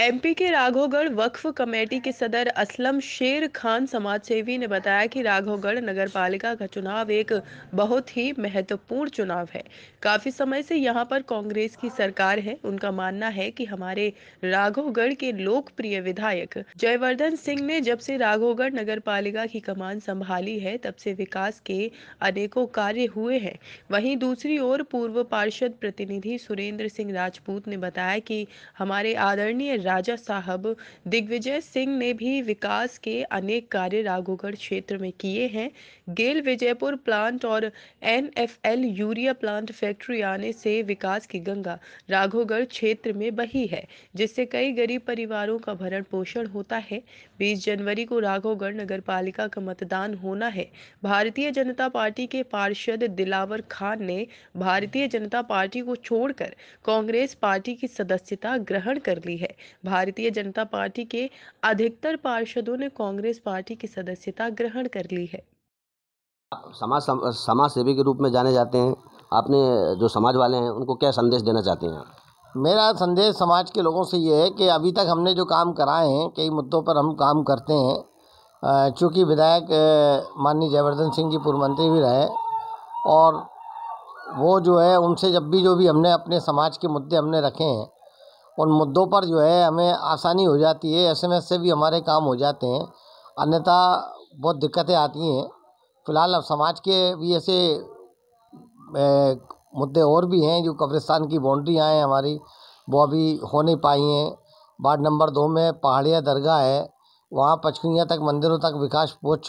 MP के राघोगढ़ वक्फ committee के सदर असलम शेर खान समाज सेवी ने बताया कि राघोगढ़ नगर पालिका का चुनाव एक बहुत ही महत्वपूर्ण चुनाव है काफ़ी समय से यहां पर कांग्रेस की सरकार है उनका मानना है कि हमारे राघोगढ़ के लोकप्रिय विधायक जयवर्धन सिंह ने जब से राघोगढ़ नगर पालिका की कमान संभाली है तब से विकास के अनेकों कार्य हुए हैं वहीं दूसरी ओर पूर्व पार्षद प्रतिनिधि सुरेंद्र सिंह राजपूत ने बताया कि हमारे आदरणीय राजा साहब दिग्विजय सिंह ने भी विकास के अनेक कार्य राघोगढ़ क्षेत्र में किए हैं गेल विजयपुर प्लांट और एनएफएल यूरिया प्लांट फैक्ट्री आने से विकास की गंगा राघोगढ़ क्षेत्र में बही है जिससे कई गरीब परिवारों का भरण पोषण होता है बीस जनवरी को राघोगढ़ नगर पालिका का मतदान होना है भारतीय जनता पार्टी के पार्षद दिलावर खान ने भारतीय जनता पार्टी को छोड़कर कांग्रेस पार्टी की सदस्यता ग्रहण कर ली है भारतीय जनता पार्टी के अधिकतर पार्षदों ने कांग्रेस पार्टी की सदस्यता ग्रहण कर ली है समाज समाज सेवी के रूप में जाने जाते हैं आपने जो समाज वाले हैं उनको क्या संदेश देना चाहते हैं मेरा संदेश समाज के लोगों से ये है कि अभी तक हमने जो काम कराए हैं कई मुद्दों पर हम काम करते हैं चूँकि विधायक माननीय जयवर्धन सिंह जी पूर्व मंत्री भी रहे और वो जो है उनसे जब भी जो भी हमने अपने समाज के मुद्दे हमने रखे हैं उन मुद्दों पर जो है हमें आसानी हो जाती है एस एम एस से भी हमारे काम हो जाते हैं अन्यथा बहुत दिक्कतें आती हैं फ़िलहाल अब समाज के भी ऐसे मुद्दे और भी हैं जो कब्रिस्तान की बाउंड्रियाँ आए हमारी वो अभी हो नहीं पाई हैं वार्ड नंबर दो में पहाड़िया दरगाह है वहाँ पचकुनिया तक मंदिरों तक विकास पहुँच